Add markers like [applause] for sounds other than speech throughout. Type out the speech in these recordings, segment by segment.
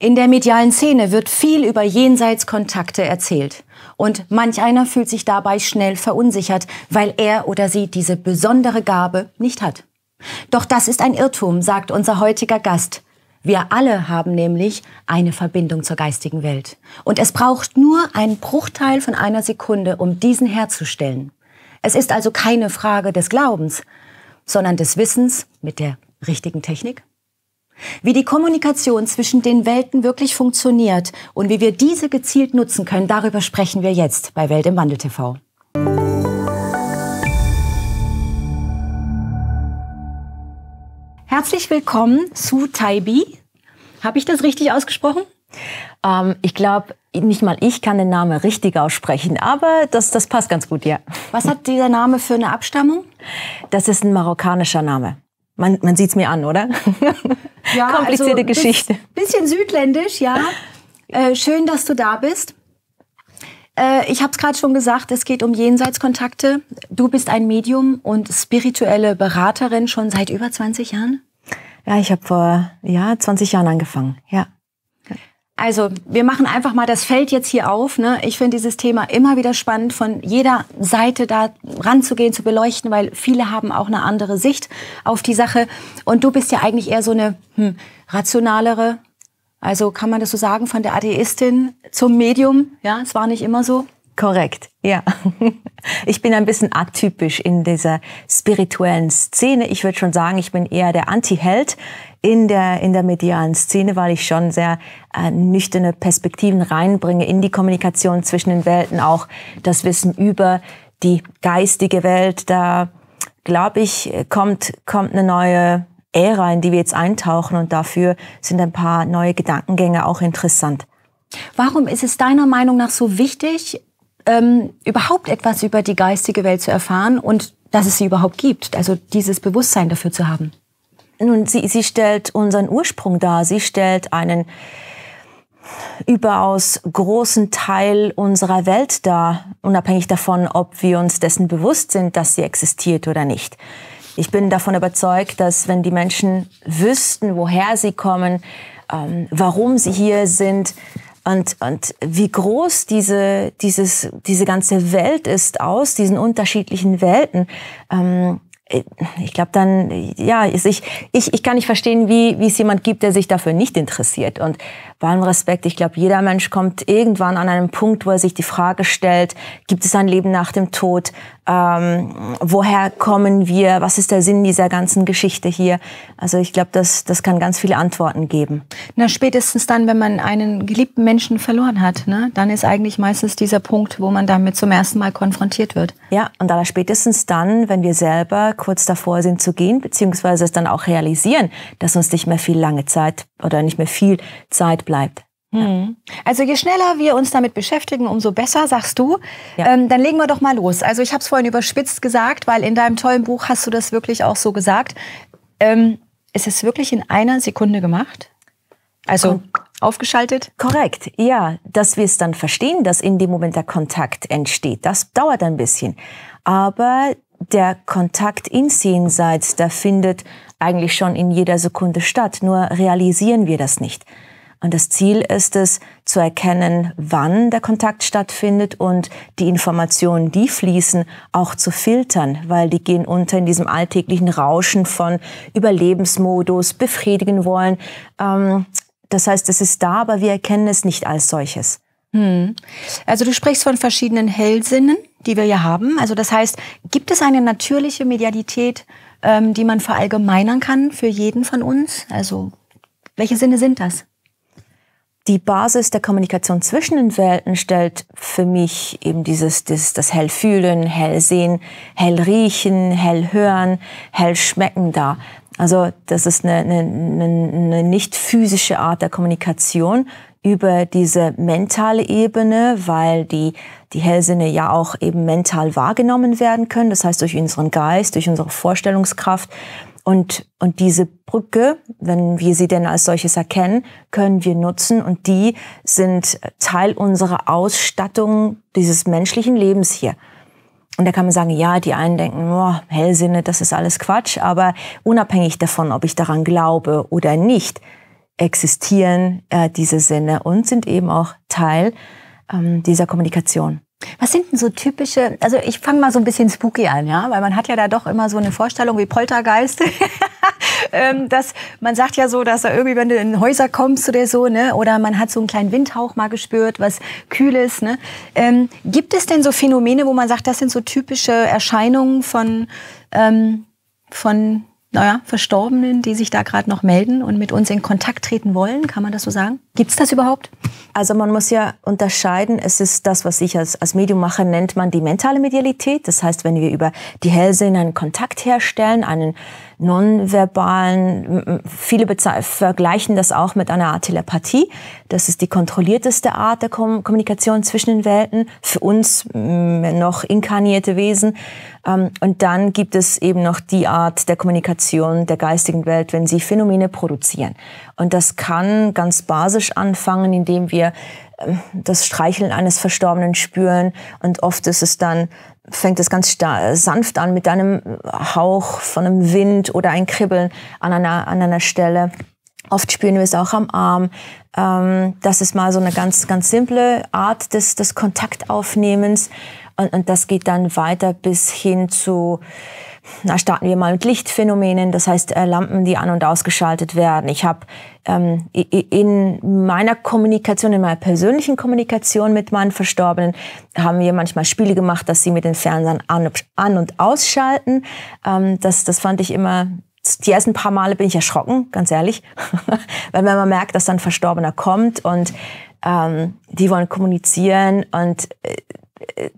In der medialen Szene wird viel über Jenseitskontakte erzählt. Und manch einer fühlt sich dabei schnell verunsichert, weil er oder sie diese besondere Gabe nicht hat. Doch das ist ein Irrtum, sagt unser heutiger Gast. Wir alle haben nämlich eine Verbindung zur geistigen Welt. Und es braucht nur einen Bruchteil von einer Sekunde, um diesen herzustellen. Es ist also keine Frage des Glaubens, sondern des Wissens mit der richtigen Technik wie die Kommunikation zwischen den Welten wirklich funktioniert und wie wir diese gezielt nutzen können, darüber sprechen wir jetzt bei Welt im Wandel TV. Herzlich willkommen zu Taibi. Habe ich das richtig ausgesprochen? Ähm, ich glaube, nicht mal ich kann den Namen richtig aussprechen, aber das, das passt ganz gut, ja. Was hat dieser Name für eine Abstammung? Das ist ein marokkanischer Name. Man, man sieht es mir an, oder? [laughs] Ja, Komplizierte also, Geschichte. Bisschen südländisch, ja. Äh, schön, dass du da bist. Äh, ich habe es gerade schon gesagt, es geht um Jenseitskontakte. Du bist ein Medium und spirituelle Beraterin schon seit über 20 Jahren. Ja, ich habe vor ja, 20 Jahren angefangen, ja. Also, wir machen einfach mal das Feld jetzt hier auf. Ne? Ich finde dieses Thema immer wieder spannend, von jeder Seite da ranzugehen, zu beleuchten, weil viele haben auch eine andere Sicht auf die Sache. Und du bist ja eigentlich eher so eine hm, rationalere, also kann man das so sagen, von der Atheistin zum Medium. Ja, es war nicht immer so. Korrekt, ja. [laughs] Ich bin ein bisschen atypisch in dieser spirituellen Szene. Ich würde schon sagen, ich bin eher der Anti-Held in der, in der medialen Szene, weil ich schon sehr äh, nüchterne Perspektiven reinbringe in die Kommunikation zwischen den Welten, auch das Wissen über die geistige Welt. Da, glaube ich, kommt, kommt eine neue Ära, in die wir jetzt eintauchen und dafür sind ein paar neue Gedankengänge auch interessant. Warum ist es deiner Meinung nach so wichtig, ähm, überhaupt etwas über die geistige Welt zu erfahren und dass es sie überhaupt gibt, also dieses Bewusstsein dafür zu haben. Nun, sie, sie stellt unseren Ursprung dar, sie stellt einen überaus großen Teil unserer Welt dar, unabhängig davon, ob wir uns dessen bewusst sind, dass sie existiert oder nicht. Ich bin davon überzeugt, dass wenn die Menschen wüssten, woher sie kommen, ähm, warum sie hier sind, und, und wie groß diese, dieses, diese ganze Welt ist aus diesen unterschiedlichen Welten, ähm, äh, ich glaube dann, ja, ich, ich, ich kann nicht verstehen, wie, wie es jemand gibt, der sich dafür nicht interessiert. Und bei allem Respekt, ich glaube, jeder Mensch kommt irgendwann an einem Punkt, wo er sich die Frage stellt, gibt es ein Leben nach dem Tod? Ähm, woher kommen wir? Was ist der Sinn dieser ganzen Geschichte hier? Also ich glaube, das, das kann ganz viele Antworten geben. Na, spätestens dann, wenn man einen geliebten Menschen verloren hat, ne? dann ist eigentlich meistens dieser Punkt, wo man damit zum ersten Mal konfrontiert wird. Ja, und aller spätestens dann, wenn wir selber kurz davor sind zu gehen, beziehungsweise es dann auch realisieren, dass uns nicht mehr viel lange Zeit oder nicht mehr viel Zeit bleibt. Ja. Hm. Also je schneller wir uns damit beschäftigen, umso besser, sagst du. Ja. Ähm, dann legen wir doch mal los. Also ich habe es vorhin überspitzt gesagt, weil in deinem tollen Buch hast du das wirklich auch so gesagt. Ähm, ist es wirklich in einer Sekunde gemacht? Also Kon aufgeschaltet? Korrekt, ja. Dass wir es dann verstehen, dass in dem Moment der Kontakt entsteht, das dauert ein bisschen. Aber der Kontakt ins Jenseits, der findet eigentlich schon in jeder Sekunde statt, nur realisieren wir das nicht. Und das Ziel ist es, zu erkennen, wann der Kontakt stattfindet und die Informationen, die fließen, auch zu filtern, weil die gehen unter in diesem alltäglichen Rauschen von Überlebensmodus, befriedigen wollen. Ähm, das heißt, es ist da, aber wir erkennen es nicht als solches. Hm. Also du sprichst von verschiedenen Hellsinnen die wir ja haben. Also das heißt, gibt es eine natürliche Medialität, ähm, die man verallgemeinern kann für jeden von uns? Also welche Sinne sind das? Die Basis der Kommunikation zwischen den Welten stellt für mich eben dieses, dieses das hell hell hell fühlen, sehen, riechen, hell hören, hell schmecken dar. Also das ist eine, eine, eine nicht physische Art der Kommunikation, über diese mentale Ebene, weil die, die Hellsinne ja auch eben mental wahrgenommen werden können, das heißt durch unseren Geist, durch unsere Vorstellungskraft. Und, und diese Brücke, wenn wir sie denn als solches erkennen, können wir nutzen und die sind Teil unserer Ausstattung dieses menschlichen Lebens hier. Und da kann man sagen, ja, die einen denken, oh, Hellsinne, das ist alles Quatsch, aber unabhängig davon, ob ich daran glaube oder nicht, existieren äh, diese Sinne und sind eben auch Teil ähm, dieser Kommunikation. Was sind denn so typische, also ich fange mal so ein bisschen spooky an, ja, weil man hat ja da doch immer so eine Vorstellung wie Poltergeist. [laughs] ähm, dass man sagt ja so, dass da irgendwie, wenn du in Häuser kommst oder so, ne, oder man hat so einen kleinen Windhauch mal gespürt, was Kühles, ne. Ähm, gibt es denn so Phänomene, wo man sagt, das sind so typische Erscheinungen von, ähm, von naja, Verstorbenen, die sich da gerade noch melden und mit uns in Kontakt treten wollen? Kann man das so sagen? Gibt es das überhaupt? Also man muss ja unterscheiden, es ist das, was ich als, als Medium mache, nennt man die mentale Medialität. Das heißt, wenn wir über die Hellsinne einen Kontakt herstellen, einen nonverbalen, viele vergleichen das auch mit einer Art Telepathie. Das ist die kontrollierteste Art der Kom Kommunikation zwischen den Welten, für uns noch inkarnierte Wesen. Ähm, und dann gibt es eben noch die Art der Kommunikation der geistigen Welt, wenn sie Phänomene produzieren. Und das kann ganz basisch anfangen, indem wir ähm, das Streicheln eines Verstorbenen spüren. Und oft ist es dann fängt es ganz sanft an mit einem Hauch von einem Wind oder ein Kribbeln an einer, an einer Stelle. Oft spüren wir es auch am Arm. Ähm, das ist mal so eine ganz, ganz simple Art des, des Kontaktaufnehmens. Und, und das geht dann weiter bis hin zu na, starten wir mal mit Lichtphänomenen, das heißt äh, Lampen, die an und ausgeschaltet werden. Ich habe ähm, in meiner Kommunikation, in meiner persönlichen Kommunikation mit meinen Verstorbenen, haben wir manchmal Spiele gemacht, dass sie mit den Fernsehern an, an und ausschalten. Ähm, das, das fand ich immer die ersten paar Male bin ich erschrocken, ganz ehrlich, [laughs] weil wenn man merkt, dass dann Verstorbener kommt und ähm, die wollen kommunizieren und äh, äh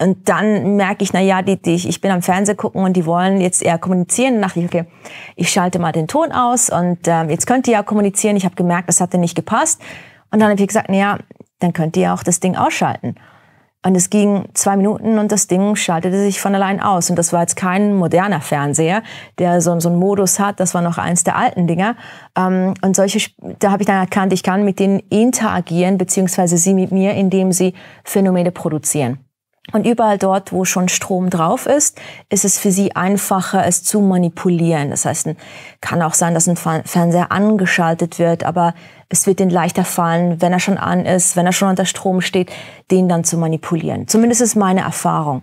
und dann merke ich, na ja, die, die, ich bin am Fernsehen gucken und die wollen jetzt eher kommunizieren. Dann dachte ich, okay, ich schalte mal den Ton aus und ähm, jetzt könnt ihr ja kommunizieren. Ich habe gemerkt, das hatte nicht gepasst. Und dann habe ich gesagt, na ja, dann könnt ihr auch das Ding ausschalten. Und es ging zwei Minuten und das Ding schaltete sich von allein aus. Und das war jetzt kein moderner Fernseher, der so, so einen Modus hat. Das war noch eins der alten Dinger. Ähm, und solche, da habe ich dann erkannt, ich kann mit denen interagieren, beziehungsweise sie mit mir, indem sie Phänomene produzieren. Und überall dort, wo schon Strom drauf ist, ist es für sie einfacher, es zu manipulieren. Das heißt, kann auch sein, dass ein Fernseher angeschaltet wird, aber es wird ihnen leichter fallen, wenn er schon an ist, wenn er schon unter Strom steht, den dann zu manipulieren. Zumindest ist meine Erfahrung.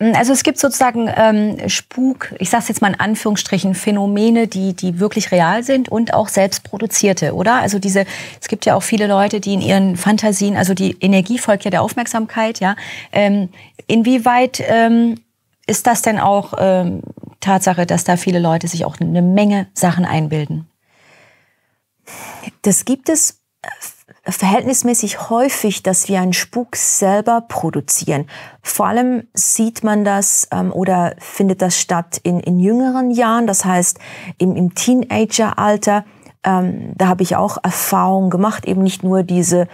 Hm, also es gibt sozusagen ähm, Spuk, ich sage es jetzt mal in Anführungsstrichen, Phänomene, die, die wirklich real sind und auch selbst produzierte, oder? Also diese, es gibt ja auch viele Leute, die in ihren Fantasien, also die Energie folgt ja der Aufmerksamkeit, ja. Ähm, inwieweit ähm, ist das denn auch ähm, Tatsache, dass da viele Leute sich auch eine Menge Sachen einbilden? Das gibt es äh, verhältnismäßig häufig, dass wir einen Spuk selber produzieren. Vor allem sieht man das ähm, oder findet das statt in, in jüngeren Jahren, das heißt im, im Teenageralter. Ähm, da habe ich auch Erfahrungen gemacht, eben nicht nur diese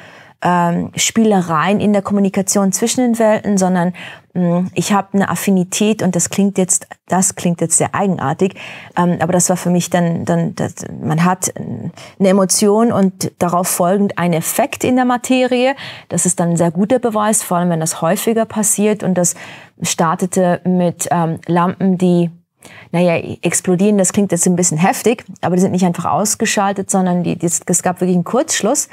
ähm, Spielereien in der Kommunikation zwischen den Welten, sondern hm, ich habe eine Affinität und das klingt jetzt, das klingt jetzt sehr eigenartig, ähm, aber das war für mich dann, dann das, man hat hm, eine Emotion und darauf folgend ein Effekt in der Materie. Das ist dann ein sehr guter Beweis, vor allem wenn das häufiger passiert und das startete mit ähm, Lampen, die naja, explodieren, das klingt jetzt ein bisschen heftig, aber die sind nicht einfach ausgeschaltet, sondern die, die es gab wirklich einen Kurzschluss.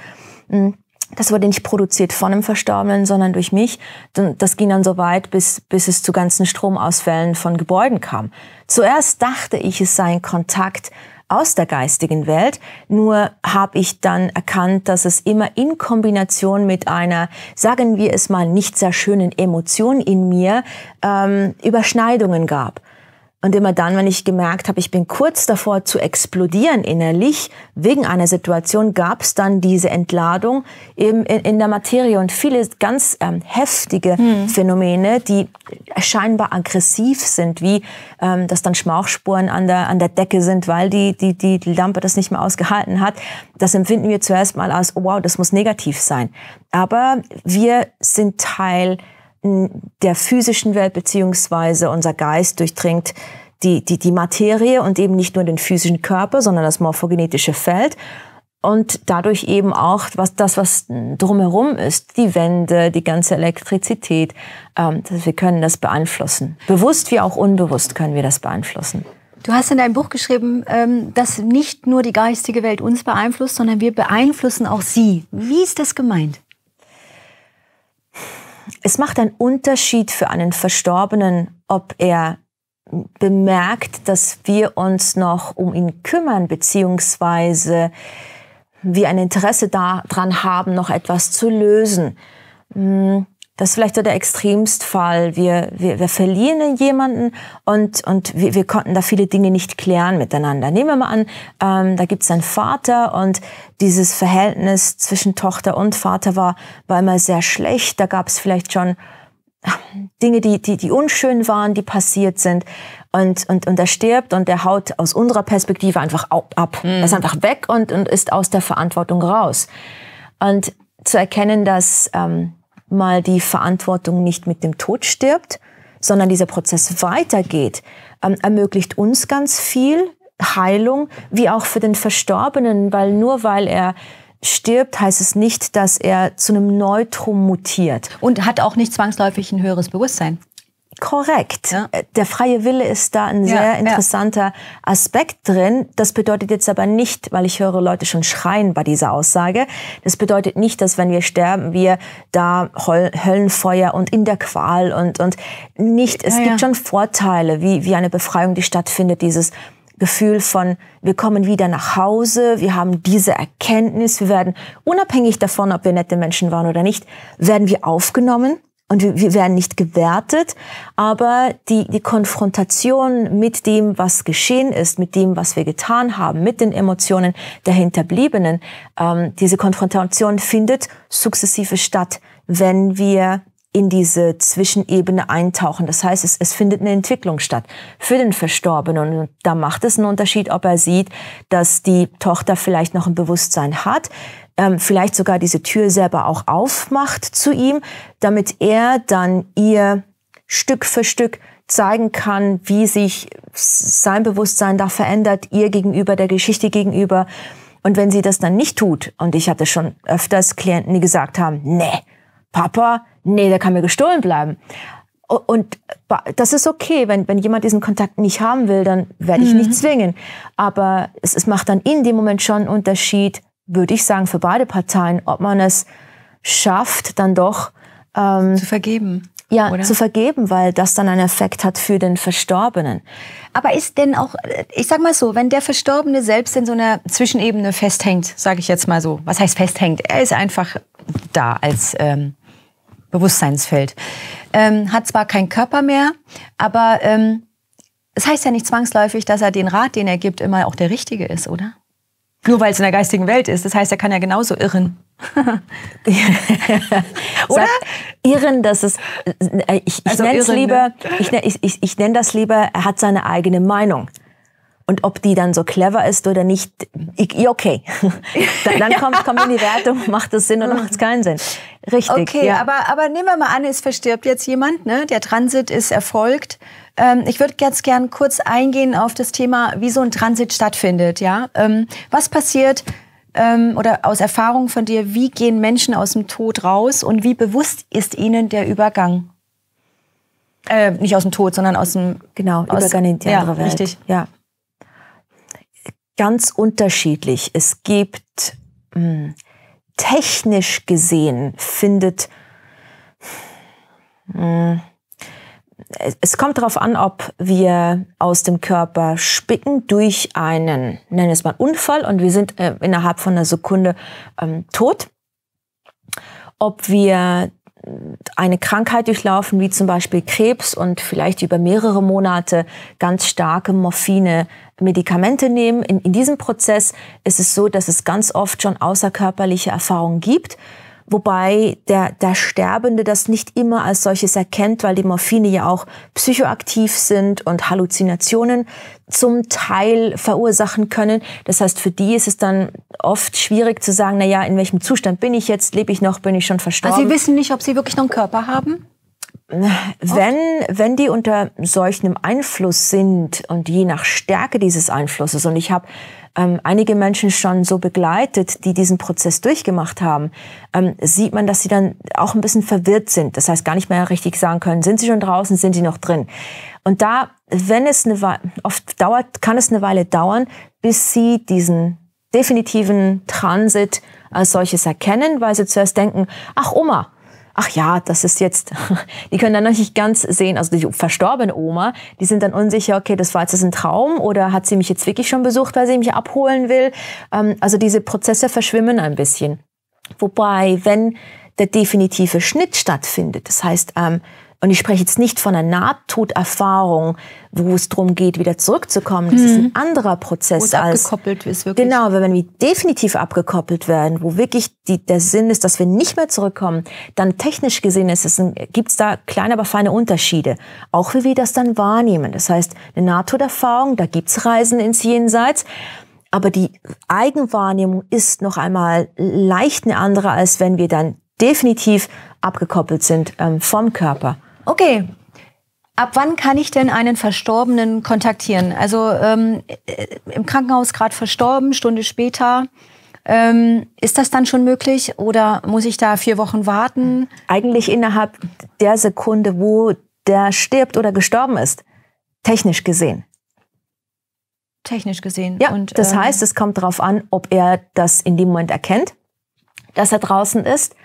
Mhm das wurde nicht produziert von einem Verstorbenen, sondern durch mich. Das ging dann so weit, bis, bis es zu ganzen Stromausfällen von Gebäuden kam. Zuerst dachte ich, es sei ein Kontakt aus der geistigen Welt. Nur habe ich dann erkannt, dass es immer in Kombination mit einer, sagen wir es mal, nicht sehr schönen Emotion in mir ähm, Überschneidungen gab. Und immer dann, wenn ich gemerkt habe, ich bin kurz davor zu explodieren innerlich wegen einer Situation, gab es dann diese Entladung eben in, in, der Materie und viele ganz ähm, heftige hm. Phänomene, die scheinbar aggressiv sind, wie ähm, dass dann Schmauchspuren an der, an der Decke sind, weil die, die, die Lampe das nicht mehr ausgehalten hat. Das empfinden wir zuerst mal als, wow, das muss negativ sein. Aber wir sind Teil der physischen Welt beziehungsweise unser Geist durchdringt die, die, die Materie und eben nicht nur den physischen Körper, sondern das morphogenetische Feld und dadurch eben auch was das was drumherum ist die Wände die ganze Elektrizität ähm, wir können das beeinflussen bewusst wie auch unbewusst können wir das beeinflussen Du hast in deinem Buch geschrieben, ähm, dass nicht nur die geistige Welt uns beeinflusst, sondern wir beeinflussen auch sie. Wie ist das gemeint? es macht einen Unterschied für einen Verstorbenen, ob er bemerkt, dass wir uns noch um ihn kümmern, beziehungsweise wir ein Interesse daran haben, noch etwas zu lösen. Hm. Das ist vielleicht so der Extremstfall. Wir, wir, wir verlieren jemanden und, und wir, wir konnten da viele Dinge nicht klären miteinander. Nehmen wir mal an, ähm, da gibt's einen Vater und dieses Verhältnis zwischen Tochter und Vater war, war immer sehr schlecht. Da gab's vielleicht schon ah, Dinge, die, die, die unschön waren, die passiert sind. Und, und, und er stirbt und der haut aus unserer Perspektive einfach ab. Mhm. Er ist einfach weg und, und ist aus der Verantwortung raus. Und zu erkennen, dass... Ähm, mal die Verantwortung nicht mit dem Tod stirbt, sondern dieser Prozess weitergeht, ähm, ermöglicht uns ganz viel Heilung, wie auch für den Verstorbenen, weil nur weil er stirbt, heißt es nicht, dass er zu einem Neutrum mutiert. Und hat auch nicht zwangsläufig ein höheres Bewusstsein korrekt. Ja. Äh, der freie Wille ist da ein sehr interessanter ja. Aspekt drin. Das bedeutet jetzt aber nicht, weil ich höre Leute schon schreien bei dieser Aussage, das bedeutet nicht, dass wenn wir sterben, wir da Höllenfeuer und in der Qual und, und nicht. Es gibt schon Vorteile, wie, wie eine Befreiung, die stattfindet, dieses Gefühl von, wir kommen wieder nach Hause, wir haben diese Erkenntnis, wir werden unabhängig davon, ob wir nette Menschen waren oder nicht, werden wir aufgenommen und wir wir werden nicht gewertet, aber die, die Konfrontation mit dem, was geschehen ist, mit dem, was wir getan haben, mit den Emotionen der Hinterbliebenen, ähm, diese Konfrontation findet sukzessive statt, wenn wir in diese Zwischenebene eintauchen. Das heißt, es, es findet eine Entwicklung statt für den Verstorbenen. Und da macht es einen Unterschied, ob er sieht, dass die Tochter vielleicht noch ein Bewusstsein hat, ähm, vielleicht sogar diese Tür selber auch aufmacht zu ihm, damit er dann ihr Stück für Stück zeigen kann, wie sich sein Bewusstsein da verändert, ihr gegenüber, der Geschichte gegenüber. Und wenn sie das dann nicht tut, und ich hatte schon öfters Klienten, die gesagt haben, nee, Papa, nee, der kann mir gestohlen bleiben. Und das ist okay, wenn, wenn jemand diesen Kontakt nicht haben will, dann werde ich mhm. nicht zwingen. Aber es, es macht dann in dem Moment schon einen Unterschied, würde ich sagen, für beide Parteien, ob man es schafft, dann doch ähm, zu vergeben. Ja, oder? zu vergeben, weil das dann einen Effekt hat für den Verstorbenen. Aber ist denn auch, ich sag mal so, wenn der Verstorbene selbst in so einer Zwischenebene festhängt, sage ich jetzt mal so, was heißt festhängt? Er ist einfach da als ähm, Bewusstseinsfeld. Ähm, hat zwar keinen Körper mehr, aber ähm, es heißt ja nicht zwangsläufig, dass er den Rat, den er gibt, immer auch der richtige ist, oder? Nur weil es in der geistigen Welt ist. Das heißt, er kann ja genauso irren. [laughs] oder? irren, dass es, äh, ich, ich also nenne es lieber, ne? ne? ich, ich, ich nenne das lieber, er hat seine eigene Meinung. Und ob die dann so clever ist oder nicht, okay. [laughs] dann, dann kommt, kommt in die Wertung, macht das Sinn oder mhm. macht es keinen Sinn. Richtig. Okay, ja. aber, aber nehmen wir mal an, es verstirbt jetzt jemand, ne? der Transit ist erfolgt. Ähm, ich würde jetzt gern kurz eingehen auf das Thema, wie so ein Transit stattfindet. Ja? Ähm, was passiert ähm, oder aus Erfahrung von dir, wie gehen Menschen aus dem Tod raus und wie bewusst ist ihnen der Übergang? Äh, nicht aus dem Tod, sondern aus dem genau aus, Übergang in die andere ja, Welt. Richtig. Ja, ganz unterschiedlich. Es gibt mh, hm, technisch gesehen findet mh, hm, es kommt darauf an, ob wir aus dem Körper spicken durch einen, nennen es mal Unfall, und wir sind äh, innerhalb von einer Sekunde ähm, tot. Ob wir eine Krankheit durchlaufen, wie zum Beispiel Krebs und vielleicht über mehrere Monate ganz starke Morphine Medikamente nehmen. In, in diesem Prozess ist es so, dass es ganz oft schon außerkörperliche Erfahrungen gibt. Wobei der, der Sterbende das nicht immer als solches erkennt, weil die Morphine ja auch psychoaktiv sind und Halluzinationen zum Teil verursachen können. Das heißt, für die ist es dann oft schwierig zu sagen, na ja, in welchem Zustand bin ich jetzt? Lebe ich noch? Bin ich schon also verstorben? Also Sie wissen nicht, ob Sie wirklich noch einen Körper haben? Wenn, wenn die unter solch einem Einfluss sind und je nach Stärke dieses Einflusses und ich habe ähm, einige Menschen schon so begleitet, die diesen Prozess durchgemacht haben, ähm, sieht man, dass sie dann auch ein bisschen verwirrt sind. Das heißt, gar nicht mehr richtig sagen können, sind sie schon draußen, sind sie noch drin. Und da, wenn es eine Weile, oft dauert, kann es eine Weile dauern, bis sie diesen definitiven Transit als äh, solches erkennen, weil sie zuerst denken, ach Oma, ach ja, das ist jetzt, [laughs] die können dann noch nicht ganz sehen, also die verstorbene Oma, die sind dann unsicher, okay, das war jetzt ein Traum oder hat sie mich jetzt wirklich schon besucht, weil sie mich abholen will. Ähm, also diese Prozesse verschwimmen ein bisschen. Wobei, wenn der definitive Schnitt stattfindet, das heißt, ähm, und ich spreche jetzt nicht von einer Nahtoderfahrung, wo es darum geht, wieder zurückzukommen. Das hm. ist ein hm. anderer Prozess wo als abgekoppelt ist wirklich. Genau, wenn wir definitiv abgekoppelt werden, wo wirklich die, der Sinn ist, dass wir nicht mehr zurückkommen, dann technisch gesehen ist es gibt es da kleine, aber feine Unterschiede. Auch wie wir das dann wahrnehmen. Das heißt, eine Nahtoderfahrung, da gibt's Reisen ins Jenseits. Aber die Eigenwahrnehmung ist noch einmal leicht eine andere, als wenn wir dann definitiv abgekoppelt sind ähm, vom Körper. Okay. Ab wann kann ich denn einen Verstorbenen kontaktieren? Also ähm, äh, im Krankenhaus gerade verstorben, Stunde später. Ähm, ist das dann schon möglich oder muss ich da vier Wochen warten? Eigentlich innerhalb der Sekunde, wo der stirbt oder gestorben ist, technisch gesehen. Technisch gesehen. Ja, und, das ähm, heißt, es kommt darauf an, ob er das in dem Moment erkennt, dass er draußen ist.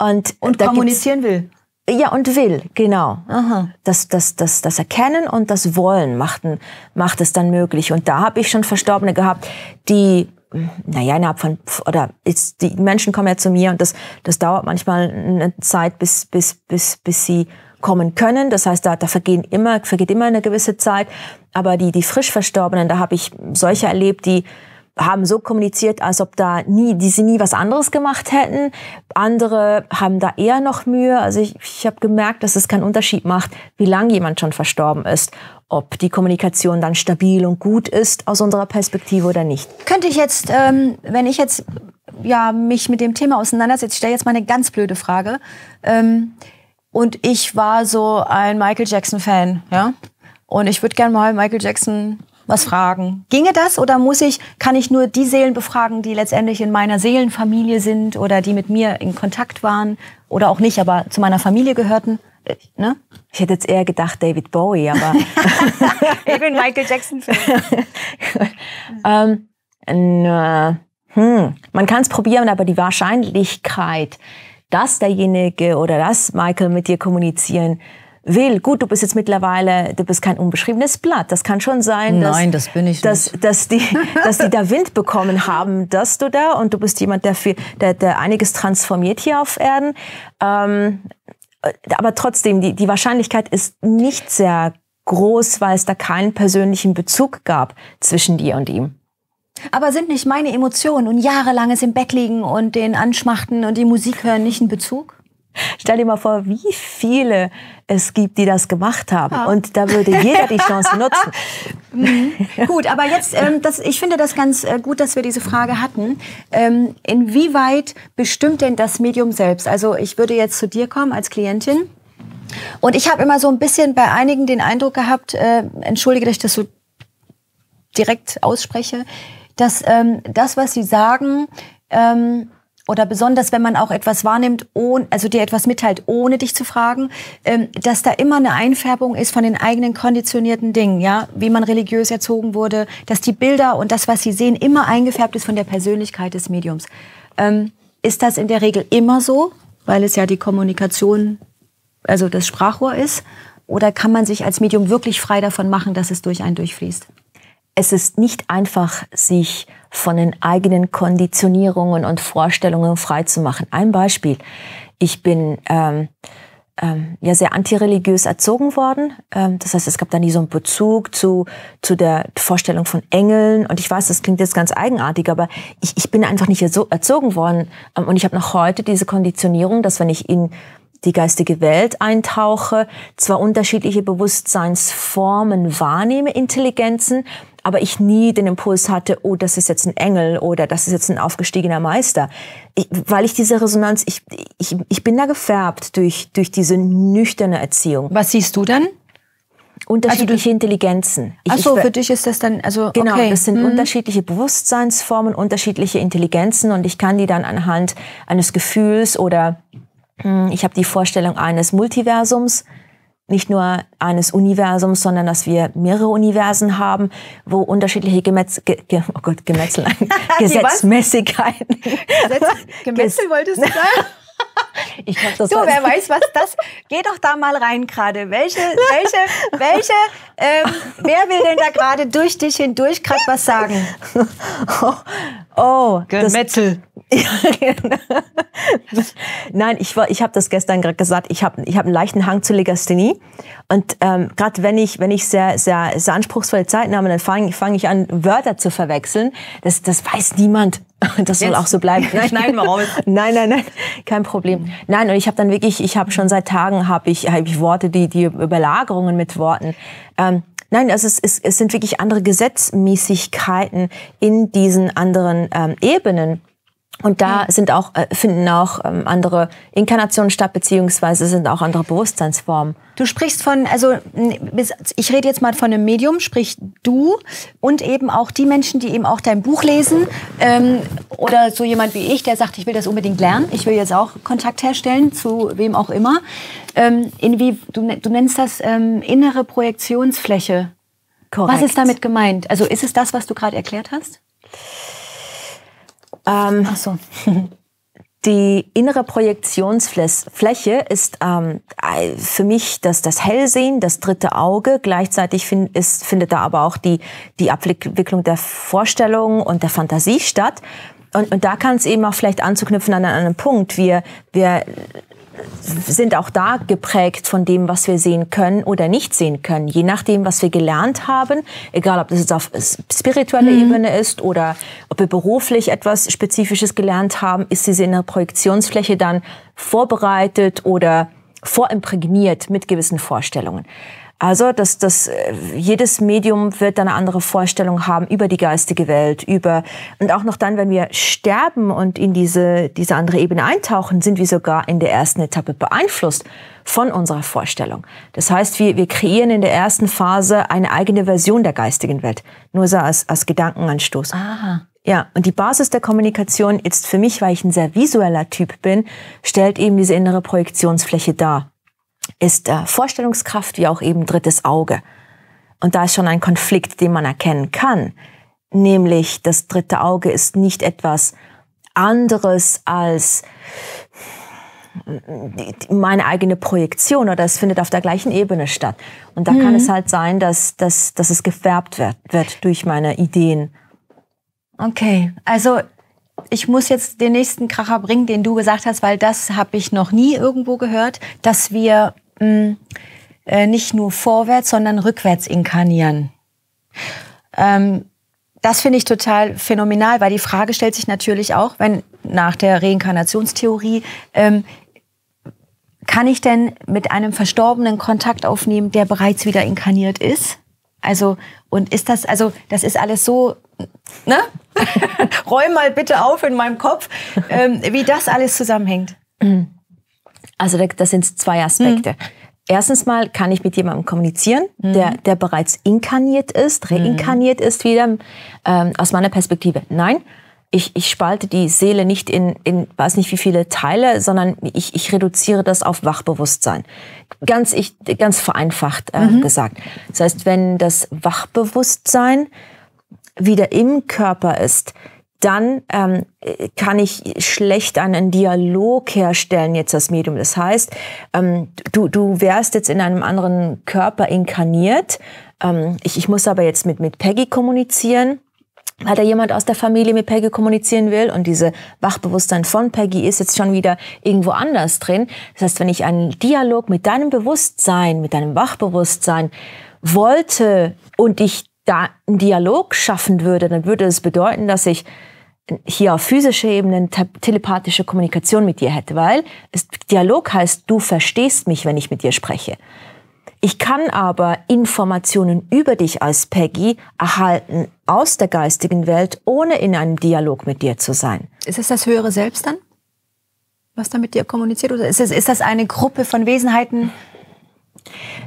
Und, und kommunizieren will. Ja, und will, genau. Aha. Das, das, das, das Erkennen und das Wollen macht, macht es dann möglich. Und da habe ich schon Verstorbene gehabt, die, naja, innerhalb von, oder jetzt, die Menschen kommen ja zu mir und das, das dauert manchmal eine Zeit, bis, bis, bis, bis sie kommen können. Das heißt, da, da vergehen immer, vergeht immer eine gewisse Zeit. Aber die, die frisch Verstorbenen, da habe ich solche erlebt, die haben so kommuniziert, als ob da nie, die sie nie was anderes gemacht hätten. Andere haben da eher noch Mühe. Also ich, ich habe gemerkt, dass es keinen Unterschied macht, wie lange jemand schon verstorben ist, ob die Kommunikation dann stabil und gut ist aus unserer Perspektive oder nicht. Könnte ich jetzt, ähm, wenn ich jetzt ja mich mit dem Thema auseinandersetze, ich stelle jetzt mal eine ganz blöde Frage. Ähm, und ich war so ein Michael Jackson Fan, ja. Und ich würde gerne mal Michael Jackson was fragen. Ginge das oder muss ich, kann ich nur die Seelen befragen, die letztendlich in meiner Seelenfamilie sind oder die mit mir in Kontakt waren oder auch nicht, aber zu meiner Familie gehörten? Ne? Ich hätte jetzt eher gedacht David Bowie, aber [laughs] ich bin Michael Jackson. [laughs] ähm, äh, hm. Man kann es probieren, aber die Wahrscheinlichkeit, dass derjenige oder dass Michael mit dir kommunizieren will. Gut, du bist jetzt mittlerweile, du bist kein unbeschriebenes Blatt. Das kann schon sein, dass, Nein, das dass, dass, die, [laughs] dass die da Wind bekommen haben, dass du da und du bist jemand, der, viel, der, der einiges transformiert hier auf Erden. Ähm, äh, aber trotzdem, die, die Wahrscheinlichkeit ist nicht sehr groß, weil es da keinen persönlichen Bezug gab zwischen dir und ihm. Aber sind nicht meine Emotionen und jahrelanges im Bett liegen und den anschmachten und die Musik hören nicht ein Bezug? Stell dir mal vor, wie viele es gibt, die das gemacht haben. Ja. Und da würde jeder die Chance [laughs] nutzen. mhm. Gut, aber jetzt, ähm, das, ich finde das ganz äh, gut, dass wir diese Frage hatten. Ähm, inwieweit bestimmt denn das Medium selbst? Also ich würde jetzt zu dir kommen als Klientin. Und ich habe immer so ein bisschen bei einigen den Eindruck gehabt, äh, entschuldige, dass ich das so direkt ausspreche, dass ähm, das, was sie sagen, ähm, oder besonders wenn man auch etwas wahrnimmt, ohne, also dir etwas mitteilt, ohne dich zu fragen, ähm, dass da immer eine Einfärbung ist von den eigenen konditionierten Dingen, ja, wie man religiös erzogen wurde, dass die Bilder und das, was sie sehen, immer eingefärbt ist von der Persönlichkeit des Mediums. Ähm, ist das in der Regel immer so, weil es ja die Kommunikation, also das Sprachrohr ist? Oder kann man sich als Medium wirklich frei davon machen, dass es durch einen durchfließt? es ist nicht einfach, sich von den eigenen Konditionierungen und Vorstellungen frei zu machen. Ein Beispiel. Ich bin ähm, ähm, ja sehr antireligiös erzogen worden. Ähm, das heißt, es gab da nie so einen Bezug zu, zu der Vorstellung von Engeln. Und ich weiß, das klingt jetzt ganz eigenartig, aber ich, ich bin einfach nicht so erzogen worden. Ähm, und ich habe noch heute diese Konditionierung, dass wenn ich in die geistige Welt eintauche, zwar unterschiedliche Bewusstseinsformen wahrnehme, Intelligenzen, aber ich nie den Impuls hatte, oh, das ist jetzt ein Engel oder das ist jetzt ein aufgestiegener Meister. Ich, weil ich diese Resonanz, ich, ich, ich bin da gefärbt durch, durch diese nüchterne Erziehung. Was siehst du dann? Unterschiedliche also du, Intelligenzen. Ich, ach so, ich, für dich ist das dann, also, Genau, okay. das sind mhm. unterschiedliche Bewusstseinsformen, unterschiedliche Intelligenzen und ich kann die dann anhand eines Gefühls oder hm, ich habe die Vorstellung eines Multiversums, nicht nur eines Universums, sondern dass wir mehrere Universen haben, wo unterschiedliche Gemetz, ge, ge, oh Gott, Gemetzel, [laughs] Gesetzmäßigkeiten. Gesetz, Gemetzel wolltest du sagen? [laughs] Ich glaub, das du, wer weiß, was das? Geh doch da mal rein gerade. Welche, welche, welche? Ähm, wer will denn da gerade durch dich hindurch gerade was sagen? [laughs] Oh, oh Gemetzel. Das, [laughs] Genau. Nein, ich, war, ich habe das gestern gerade gesagt, ich habe ich hab einen leichten Hang zur Legasthenie. Und ähm, gerade wenn ich, wenn ich sehr, sehr, sehr anspruchsvolle Zeit habe, dann fange fang ich an, Wörter zu verwechseln. Das, das weiß niemand. Und [laughs] das Jetzt? soll auch so bleiben. [laughs] Nein, nein, warum? nein, nein, nein, kein Problem. Nein, und ich habe dann wirklich, ich habe schon seit Tagen habe ich, hab ich Worte, die, die Überlagerungen mit Worten. Ähm, Nein, also es, es, es sind wirklich andere Gesetzmäßigkeiten in diesen anderen ähm, Ebenen. Und da sind auch, äh, finden auch ähm, andere Inkarnationen statt, beziehungsweise sind auch andere Bewusstseinsformen. Du sprichst von, also ich rede jetzt mal von einem Medium, sprich du und eben auch die Menschen, die eben auch dein Buch lesen ähm, oder so jemand wie ich, der sagt, ich will das unbedingt lernen, ich will jetzt auch Kontakt herstellen zu wem auch immer. Ähm, inwie, du, ne-, du nennst das ähm, innere Projektionsfläche. Korrekt. Was ist damit gemeint? Also ist es das, was du gerade erklärt hast? Ähm, Ach so. [laughs] Die innere Projektionsfläche ist ähm, äh, für mich das, das Hellsehen, das dritte Auge. Gleichzeitig find, ist, findet da aber auch die, die Abwicklung der Vorstellungen und der Fantasie statt. Und, und da kann es eben auch vielleicht anzuknüpfen an einen Punkt. Wir, wir sind auch da geprägt von dem, was wir sehen können oder nicht sehen können. Je nachdem, was wir gelernt haben, egal ob das jetzt auf spiritueller mhm. Ebene ist oder ob wir beruflich etwas Spezifisches gelernt haben, ist diese innere Projektionsfläche dann vorbereitet oder vorimprägniert mit gewissen Vorstellungen. Also, dass, dass äh, jedes Medium wird eine andere Vorstellung haben über die geistige Welt, über und auch noch dann, wenn wir sterben und in diese diese andere Ebene eintauchen, sind wir sogar in der ersten Etappe beeinflusst von unserer Vorstellung. Das heißt, wir, wir kreieren in der ersten Phase eine eigene Version der geistigen Welt, nur so als, als Gedankenanstoß. Aha. Ja, und die Basis der Kommunikation ist für mich, weil ich ein sehr visueller Typ bin, stellt eben diese innere Projektionsfläche dar ist äh, Vorstellungskraft wie auch eben drittes Auge. Und da ist schon ein Konflikt, den man erkennen kann, nämlich das dritte Auge ist nicht etwas anderes als äh, meine eigene Projektion oder es findet auf der gleichen Ebene statt. Und da mhm. kann es halt sein, dass, dass, dass es gefärbt wird, wird durch meine Ideen. Okay, also ich muss jetzt den nächsten Kracher bringen, den du gesagt hast, weil das habe ich noch nie irgendwo gehört, dass wir hm, äh, nicht nur vorwärts, sondern rückwärts inkarnieren. Ähm, das finde ich total phänomenal, weil die Frage stellt sich natürlich auch, wenn nach der Reinkarnationstheorie, ähm, kann ich denn mit einem Verstorbenen Kontakt aufnehmen, der bereits wieder inkarniert ist? Also, und ist das, also, das ist alles so, ne? [laughs] Räum mal bitte auf in meinem Kopf, ähm, wie das alles zusammenhängt. Mhm. Also das sind zwei Aspekte. Mhm. Erstens mal kann ich mit jemandem kommunizieren, mhm. der, der bereits inkarniert ist, reinkarniert mhm. ist wieder, ähm, aus meiner Perspektive. Nein, ich, ich spalte die Seele nicht in, in, weiß nicht wie viele Teile, sondern ich, ich reduziere das auf Wachbewusstsein. Ganz, ich, ganz vereinfacht äh, mhm. gesagt. Das heißt, wenn das Wachbewusstsein wieder im Körper ist, dann ähm, kann ich schlecht einen Dialog herstellen, jetzt das Medium. Das heißt, ähm, du, du wärst jetzt in einem anderen Körper inkarniert. Ähm, ich, ich muss aber jetzt mit, mit Peggy kommunizieren weil da jemand aus der Familie mit Peggy kommunizieren will und diese Wachbewusstsein von Peggy ist jetzt schon wieder irgendwo anders drin. Das heißt, wenn ich einen Dialog mit deinem Bewusstsein, mit deinem Wachbewusstsein wollte und ich da einen Dialog schaffen würde, dann würde es bedeuten, dass ich hier auf physischer Ebene telepathische Kommunikation mit dir hätte, weil Dialog heißt, du verstehst mich, wenn ich mit dir spreche. Ich kann aber Informationen über dich als Peggy erhalten aus der geistigen Welt, ohne in einem Dialog mit dir zu sein. Ist es das höhere Selbst dann, was da mit dir kommuniziert? Oder ist, es, ist das eine Gruppe von Wesenheiten,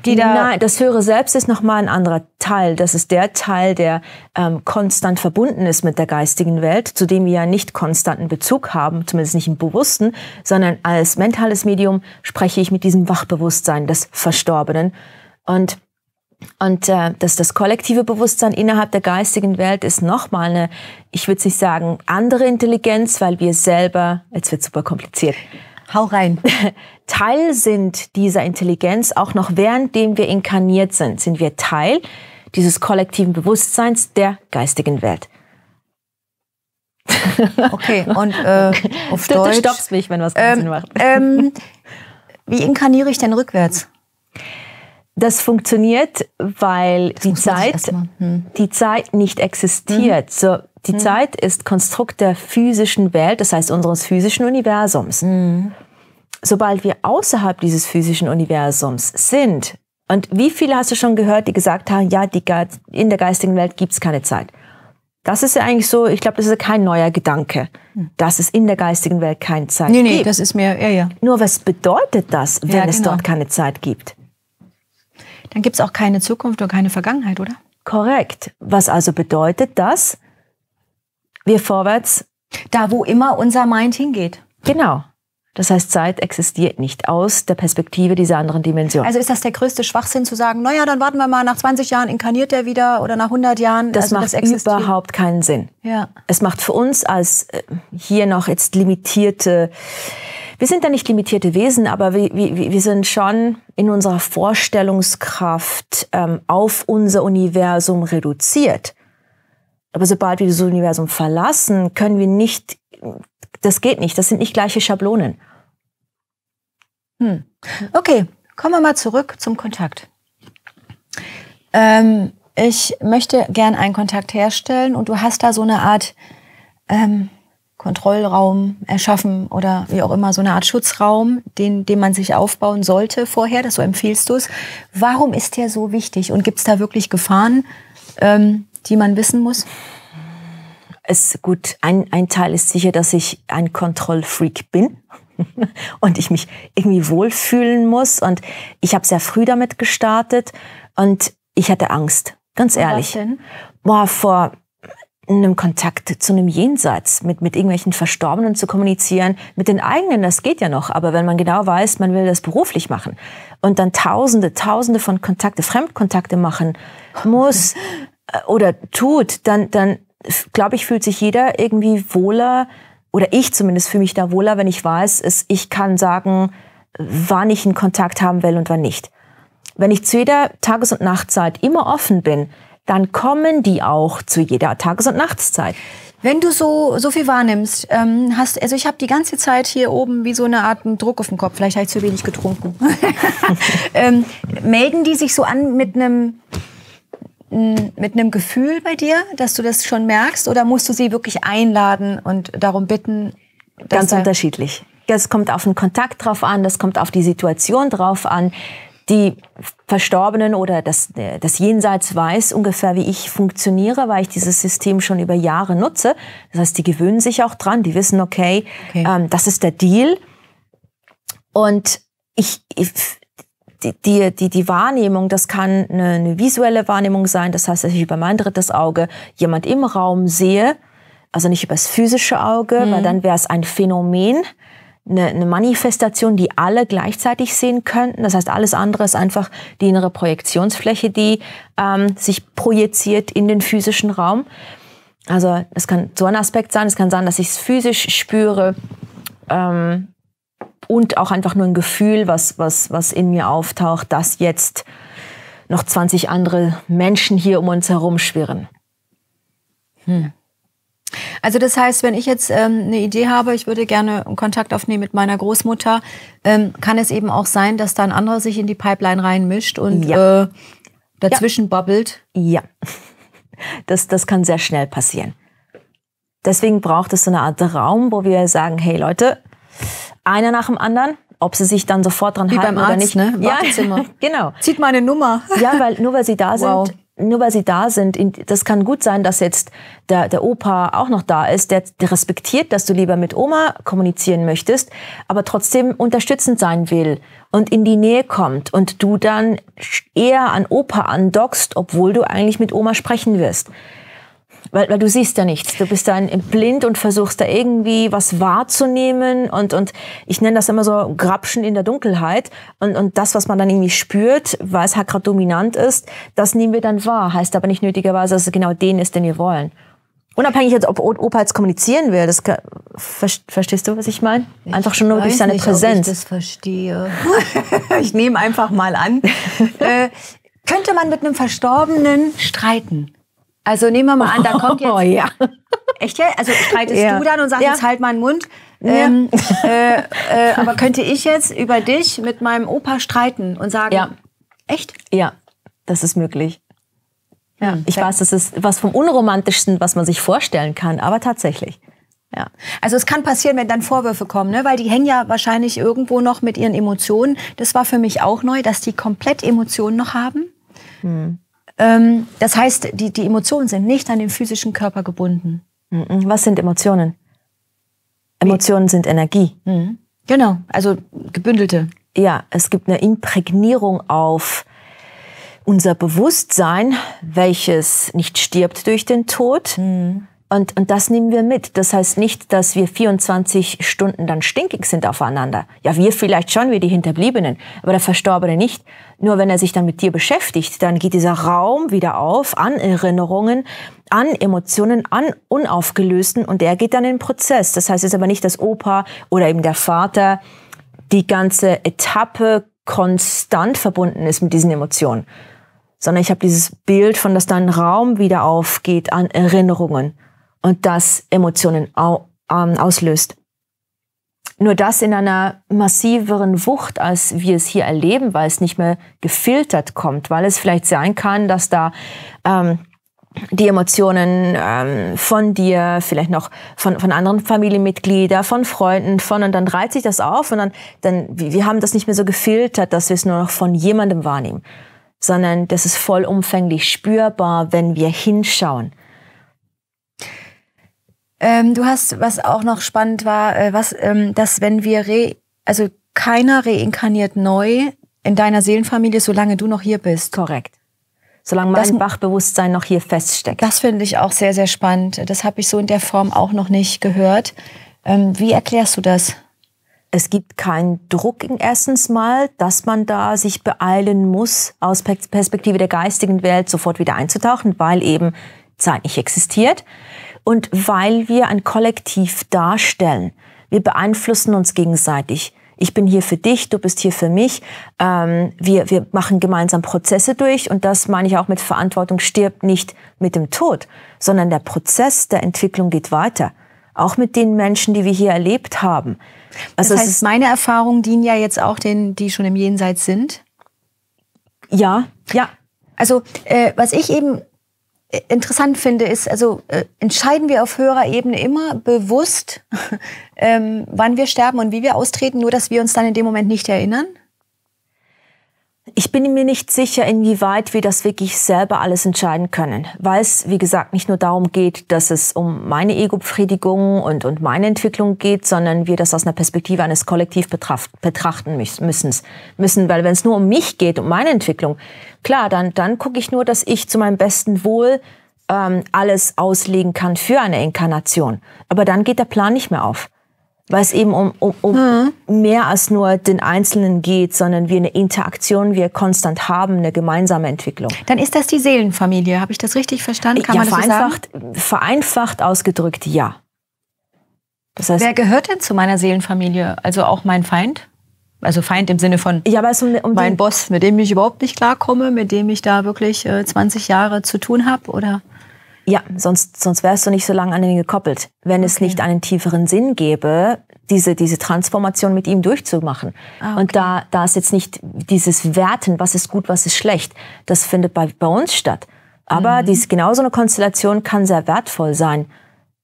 die da Nein, das höhere Selbst ist nochmal ein anderer Teil. Das ist der Teil, der ähm, konstant verbunden ist mit der geistigen Welt, zu dem wir ja nicht konstanten Bezug haben, zumindest nicht im Bewussten, sondern als mentales Medium spreche ich mit diesem Wachbewusstsein des Verstorbenen. Und und äh, dass das kollektive Bewusstsein innerhalb der geistigen Welt ist nochmal eine, ich würde nicht sagen, andere Intelligenz, weil wir selber, jetzt wird super kompliziert, Hau rein. [laughs] Teil sind dieser Intelligenz auch noch währenddem wir inkarniert sind, sind wir Teil dieses kollektiven Bewusstseins der geistigen Welt. [laughs] Okay, und äh, auf du, Deutsch. Du stoppst mich, wenn was ähm, Sinn macht. [laughs] Ähm, wie inkarniere ich denn rückwärts? Das funktioniert, weil das die Zeit, hm. die Zeit nicht existiert. Mhm. So, die mhm. Zeit ist Konstrukt der physischen Welt, das heißt unseres physischen Universums. Mhm. Sobald wir außerhalb dieses physischen Universums sind, und wie viele hast du schon gehört, die gesagt haben, ja, die, in der geistigen Welt gibt's keine Zeit. Das ist ja eigentlich so, ich glaube, das ist ja kein neuer Gedanke, hm. dass es in der geistigen Welt keine Zeit nee, nee, gibt. Nee, das ist mehr, ja, ja. Nur was bedeutet das, wenn ja, genau. es dort keine Zeit gibt? Dann gibt's auch keine Zukunft und keine Vergangenheit, oder? Korrekt. Was also bedeutet, das, wir vorwärts. Da, wo immer unser Mind hingeht. Genau. Das heißt, Zeit existiert nicht aus der Perspektive dieser anderen Dimension. Also ist das der größte Schwachsinn zu sagen, naja, dann warten wir mal, nach 20 Jahren inkarniert er wieder oder nach 100 Jahren. Das also macht das überhaupt keinen Sinn. Ja. Es macht für uns als äh, hier noch jetzt limitierte, wir sind ja nicht limitierte Wesen, aber wir, wir, wir sind schon in unserer Vorstellungskraft ähm, auf unser Universum reduziert. Aber sobald wir das Universum verlassen, können wir nicht, das geht nicht, das sind nicht gleiche Schablonen. Hm. Okay, kommen wir mal zurück zum Kontakt. Ähm, ich möchte gern einen Kontakt herstellen und du hast da so eine Art ähm, Kontrollraum erschaffen oder wie auch immer, so eine Art Schutzraum, den, den man sich aufbauen sollte vorher, das so empfiehlst du es. Warum ist der so wichtig und gibt es da wirklich Gefahren? Ähm, die man wissen muss? Es, gut, ein, ein Teil ist sicher, dass ich ein Kontrollfreak bin [laughs] und ich mich irgendwie wohlfühlen muss. Und ich habe sehr früh damit gestartet und ich hatte Angst, ganz ehrlich. Was denn? Boah, vor einem Kontakt zu einem Jenseits, mit, mit irgendwelchen Verstorbenen zu kommunizieren, mit den eigenen, das geht ja noch, aber wenn man genau weiß, man will das beruflich machen und dann tausende, tausende von Kontakte, Fremdkontakte machen [laughs] muss, äh, oder tut, dann, dann glaube ich, fühlt sich jeder irgendwie wohler, oder ich zumindest fühle mich da wohler, wenn ich weiß, es, ich kann sagen, wann ich einen Kontakt haben will und wann nicht. Wenn ich zu jeder Tages- und Nachtzeit immer offen bin, dann kommen die auch zu jeder Tages- und Nachtszeit. Wenn du so, so viel wahrnimmst, ähm, hast, also ich habe die ganze Zeit hier oben wie so eine Art Druck auf dem Kopf, vielleicht habe ich zu wenig getrunken. [laughs] ähm, melden die sich so an mit einem mit einem Gefühl bei dir, dass du das schon merkst, oder musst du sie wirklich einladen und darum bitten? Ganz unterschiedlich. Das kommt auf den Kontakt drauf an, das kommt auf die Situation drauf an. Die Verstorbenen oder das, äh, das Jenseits weiß ungefähr, wie ich funktioniere, weil ich dieses System schon über Jahre nutze. Das heißt, die gewöhnen sich auch dran, die wissen, okay, okay. Ähm, das ist der Deal. Und ich, ich die, die, die Wahrnehmung, das kann eine, eine visuelle Wahrnehmung sein, das heißt, dass ich über mein drittes Auge jemand im Raum sehe, also nicht über das physische Auge, mhm. weil dann wäre es ein Phänomen, eine, eine Manifestation, die alle gleichzeitig sehen könnten. Das heißt, alles andere ist einfach die innere Projektionsfläche, die ähm, sich projiziert in den physischen Raum. Also es kann so ein Aspekt sein, es kann sein, dass ich es physisch spüre, ähm, und auch einfach nur ein Gefühl, was, was, was in mir auftaucht, dass jetzt noch 20 andere Menschen hier um uns herum schwirren. Hm. Also das heißt, wenn ich jetzt ähm, eine Idee habe, ich würde gerne Kontakt aufnehmen mit meiner Großmutter, ähm, kann es eben auch sein, dass da ein anderer sich in die Pipeline reinmischt und ja. äh, dazwischen ja. bobbelt? Ja, das, das kann sehr schnell passieren. Deswegen braucht es so eine Art Raum, wo wir sagen, hey Leute, einer nach dem anderen. Ob sie sich dann sofort dran Wie halten beim Arzt, oder nicht. Ne? ja, [laughs] genau. Zieht meine Nummer. Ja, weil nur weil sie da wow. sind, nur weil sie da sind, das kann gut sein, dass jetzt der, der Opa auch noch da ist, der, der, respektiert, dass du lieber mit Oma kommunizieren möchtest, aber trotzdem unterstützend sein will und in die Nähe kommt und du dann eher an Opa andockst, obwohl du eigentlich mit Oma sprechen wirst. Weil, weil du siehst ja nichts. Du bist dann blind und versuchst da irgendwie was wahrzunehmen und, und ich nenne das immer so Grapschen in der Dunkelheit. Und, und das, was man dann irgendwie spürt, weil es halt gerade dominant ist, das nehmen wir dann wahr. Heißt aber nicht nötigerweise, dass es genau den ist, den wir wollen. Unabhängig jetzt, ob Opa jetzt kommunizieren will, das kann, verstehst du, was ich meine? Einfach schon nur durch seine nicht, Präsenz. Ob ich das verstehe. [laughs] ich nehme einfach mal an. äh, könnte man mit einem Verstorbenen streiten? Also nehmen wir mal an, da kommt jetzt. Oh, [laughs] ja. Echt ja? Also streitest ja. du dann und sagst, ja. jetzt halt meinen Mund. Ähm, [laughs] äh, äh, aber könnte ich jetzt über dich mit meinem Opa streiten und sagen, ja. echt? Ja, das ist möglich. Ja, hm, ich weiß, das ist was vom Unromantischsten, was man sich vorstellen kann, aber tatsächlich. Ja. Also es kann passieren, wenn dann Vorwürfe kommen, ne? weil die hängen ja wahrscheinlich irgendwo noch mit ihren Emotionen. Das war für mich auch neu, dass die komplett Emotionen noch haben. Hm. Ähm, das heißt, die, die Emotionen sind nicht an den physischen Körper gebunden. Mhm. Was sind Emotionen? Emotionen sind Energie. Mhm. Genau, also gebündelte. Ja, es gibt eine Imprägnierung auf unser Bewusstsein, welches nicht stirbt durch den Tod, mhm. Und, und das nehmen wir mit. Das heißt nicht, dass wir 24 Stunden dann stinkig sind aufeinander. Ja, wir vielleicht schon, wir die Hinterbliebenen, aber der Verstorbene nicht. Nur wenn er sich dann mit dir beschäftigt, dann geht dieser Raum wieder auf an Erinnerungen, an Emotionen, an Unaufgelösten und der geht dann in den Prozess. Das heißt jetzt aber nicht, dass Opa oder eben der Vater die ganze Etappe konstant verbunden ist mit diesen Emotionen, sondern ich habe dieses Bild von, dass dein Raum wieder aufgeht an Erinnerungen und das Emotionen ähm, auslöst. Nur das in einer massiveren Wucht, als wir es hier erleben, weil es nicht mehr gefiltert kommt, weil es vielleicht sein kann, dass da ähm, die Emotionen ähm, von dir, vielleicht noch von, von anderen Familienmitgliedern, von Freunden, von und dann reiht sich das auf und dann, dann wir haben das nicht mehr so gefiltert, dass wir es nur noch von jemandem wahrnehmen, sondern das ist vollumfänglich spürbar, wenn wir hinschauen. Ähm, du hast, was auch noch spannend war, äh, was, ähm, dass wenn wir re, also keiner reinkarniert neu in deiner Seelenfamilie, solange du noch hier bist. Korrekt. Solange mein das, Wachbewusstsein noch hier feststeckt. Das finde ich auch sehr, sehr spannend. Das habe ich so in der Form auch noch nicht gehört. Ähm, wie erklärst du das? Es gibt keinen Druck in erstens mal, dass man da sich beeilen muss, aus Perspektive der geistigen Welt sofort wieder einzutauchen, weil eben Zeit nicht existiert und weil wir ein Kollektiv darstellen. Wir beeinflussen uns gegenseitig. Ich bin hier für dich, du bist hier für mich. Ähm, wir, wir machen gemeinsam Prozesse durch und das meine ich auch mit Verantwortung stirbt nicht mit dem Tod, sondern der Prozess der Entwicklung geht weiter auch mit den Menschen, die wir hier erlebt haben. Also das heißt, meine Erfahrungen dienen ja jetzt auch denen, die schon im Jenseits sind. Ja, ja. Also äh, was ich eben äh, interessant finde, ist, also äh, entscheiden wir auf höherer Ebene immer bewusst, [laughs] ähm, wann wir sterben und wie wir austreten, nur dass wir uns dann in dem Moment nicht erinnern? Ich bin mir nicht sicher, inwieweit wir das wirklich selber alles entscheiden können, weil es, wie gesagt, nicht nur darum geht, dass es um meine Ego-Befriedigung und, und meine Entwicklung geht, sondern wir das aus einer Perspektive eines Kollektiv betrachten müssen, müssen. Weil wenn es nur um mich geht, um meine Entwicklung, klar, dann, dann gucke ich nur, dass ich zu meinem besten Wohl ähm, alles auslegen kann für eine Inkarnation. Aber dann geht der Plan nicht mehr auf weil es eben um, um, um mhm. mehr als nur den Einzelnen geht, sondern wir eine Interaktion, wir konstant haben, eine gemeinsame Entwicklung. Dann ist das die Seelenfamilie, habe ich das richtig verstanden? Kann ja, man das vereinfacht, so sagen? vereinfacht ausgedrückt, ja. Das heißt, Wer gehört denn zu meiner Seelenfamilie? Also auch mein Feind? Also Feind im Sinne von ja, aber um, um mein Boss, mit dem ich überhaupt nicht klarkomme, mit dem ich da wirklich äh, 20 Jahre zu tun habe, oder? Ja, sonst, sonst wärst du nicht so lange an ihn gekoppelt, wenn okay. es nicht einen tieferen Sinn gäbe, diese, diese Transformation mit ihm durchzumachen. Ah, okay. Und da, da ist jetzt nicht dieses Werten, was ist gut, was ist schlecht, das findet bei, bei uns statt. Aber mhm. dies, genau so eine Konstellation kann sehr wertvoll sein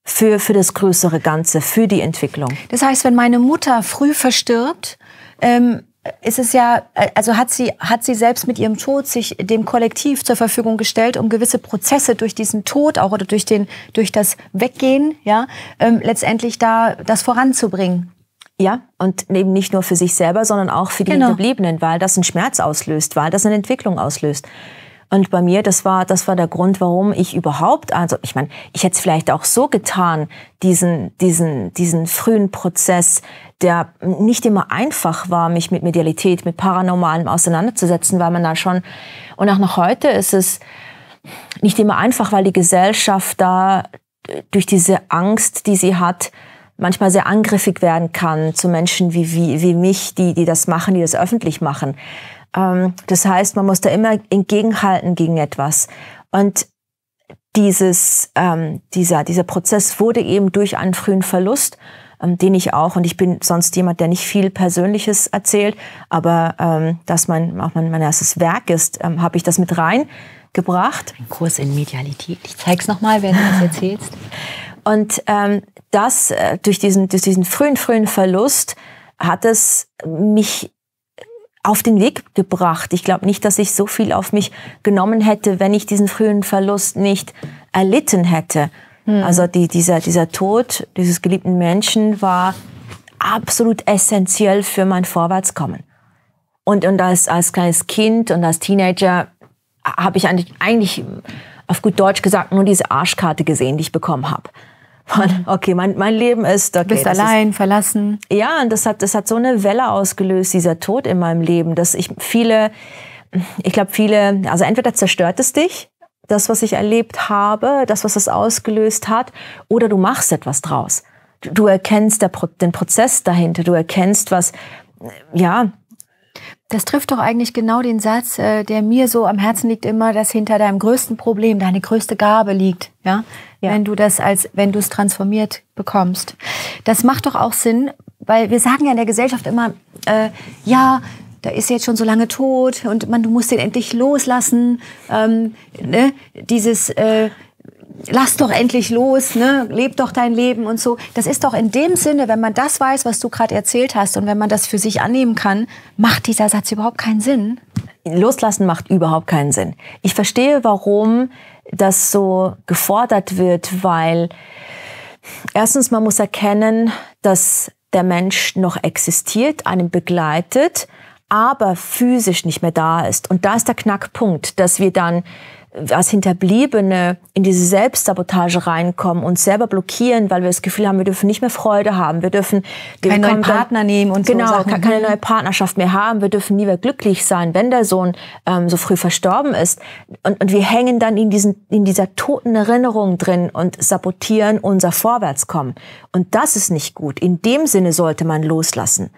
für, für das größere Ganze, für die Entwicklung. Das heißt, wenn meine Mutter früh verstirbt, ähm, ist es ja, äh, also hat sie, hat sie selbst mit ihrem Tod sich dem Kollektiv zur Verfügung gestellt, um gewisse Prozesse durch diesen Tod auch oder durch den, durch das Weggehen, ja, ähm, letztendlich da das voranzubringen. Ja, und eben nicht nur für sich selber, sondern auch für die genau. Hinterbliebenen, weil das einen Schmerz auslöst, weil das eine Entwicklung auslöst. Und bei mir, das war, das war der Grund, warum ich überhaupt, also ich meine, ich hätte es vielleicht auch so getan, diesen, diesen, diesen frühen Prozess, der nicht immer einfach war, mich mit Medialität, mit Paranormalem auseinanderzusetzen, weil man da schon, und auch noch heute ist es nicht immer einfach, weil die Gesellschaft da äh, durch diese Angst, die sie hat, manchmal sehr angriffig werden kann zu Menschen wie, wie, wie mich, die, die das machen, die das öffentlich machen. Ähm, das heißt, man muss da immer entgegenhalten gegen etwas. Und dieses, ähm, dieser, dieser Prozess wurde eben durch einen frühen Verlust, ähm, den ich auch, und ich bin sonst jemand, der nicht viel Persönliches erzählt, aber ähm, dass mein, auch mein, mein erstes Werk ist, ähm, habe ich das mit reingebracht. Ein Kurs in Medialität. Ich zeig's nochmal, wenn du das erzählst. [laughs] Und ähm, das, äh, durch, diesen, durch diesen frühen, frühen Verlust hat es mich auf den Weg gebracht. Ich glaube nicht, dass ich so viel auf mich genommen hätte, wenn ich diesen frühen Verlust nicht erlitten hätte. Mhm. Also die, dieser, dieser Tod dieses geliebten Menschen war absolut essentiell für mein Vorwärtskommen. Und, und als, als kleines Kind und als Teenager habe ich eigentlich, eigentlich auf gut Deutsch gesagt nur diese Arschkarte gesehen, die ich bekommen habe man, okay, mein, mein Leben ist. Okay, du bist allein, ist, verlassen. Ja, und das hat, das hat so eine Welle ausgelöst, dieser Tod in meinem Leben, dass ich viele, ich glaube, viele, also entweder zerstört es dich, das, was ich erlebt habe, das, was es ausgelöst hat, oder du machst etwas draus. Du, du erkennst der, den Prozess dahinter, du erkennst, was, ja, das trifft doch eigentlich genau den Satz, äh, der mir so am Herzen liegt immer, dass hinter deinem größten Problem deine größte Gabe liegt, ja? ja. Wenn du das als, wenn du es transformiert bekommst. Das macht doch auch Sinn, weil wir sagen ja in der Gesellschaft immer, äh, ja, da ist jetzt schon so lange tot und man, du musst den endlich loslassen. Ähm, ne? Dieses, äh, lass doch endlich los, ne? leb doch dein Leben und so. Das ist doch in dem Sinne, wenn man das weiß, was du gerade erzählt hast und wenn man das für sich annehmen kann, macht dieser Satz überhaupt keinen Sinn. Loslassen macht überhaupt keinen Sinn. Ich verstehe, warum das so gefordert wird, weil erstens man muss erkennen, dass der Mensch noch existiert, einen begleitet, aber physisch nicht mehr da ist. Und da ist der Knackpunkt, dass wir dann als Hinterbliebene in diese Selbstsabotage reinkommen und selber blockieren, weil wir das Gefühl haben, wir dürfen nicht mehr Freude haben, wir dürfen keinen neuen Partner dann, nehmen und genau, so Sachen. keine hm. neue Partnerschaft mehr haben, wir dürfen nie mehr glücklich sein, wenn der Sohn ähm, so früh verstorben ist. Und, und wir hängen dann in, diesen, in dieser toten Erinnerung drin und sabotieren unser Vorwärtskommen. Und das ist nicht gut. In dem Sinne sollte man loslassen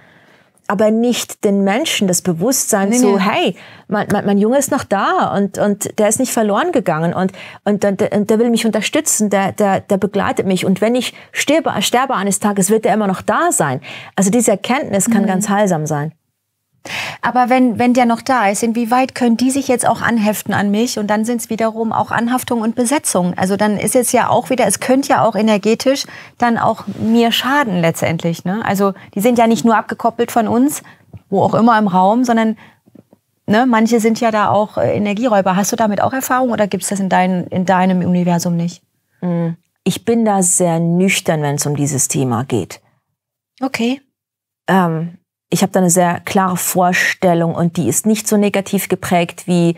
aber nicht den Menschen das Bewusstsein nee, so, nee. hey, mein, mein, mein Junge ist noch da und, und der ist nicht verloren gegangen und, und, und, der, und der will mich unterstützen, der, der, der begleitet mich und wenn ich sterbe, sterbe eines Tages, wird er immer noch da sein. Also diese Erkenntnis kann mhm. ganz heilsam sein. Aber wenn, wenn der noch da ist, inwieweit können die sich jetzt auch anheften an mich? Und dann sind es wiederum auch Anhaftung und Besetzung. Also dann ist es ja auch wieder, es könnte ja auch energetisch dann auch mir schaden letztendlich. Ne? Also die sind ja nicht nur abgekoppelt von uns, wo auch immer im Raum, sondern ne, manche sind ja da auch äh, Energieräuber. Hast du damit auch Erfahrung oder gibt es das in, dein, in deinem Universum nicht? Hm. Ich bin da sehr nüchtern, wenn es um dieses Thema geht. Okay. Ähm, ich habe da eine sehr klare Vorstellung und die ist nicht so negativ geprägt, wie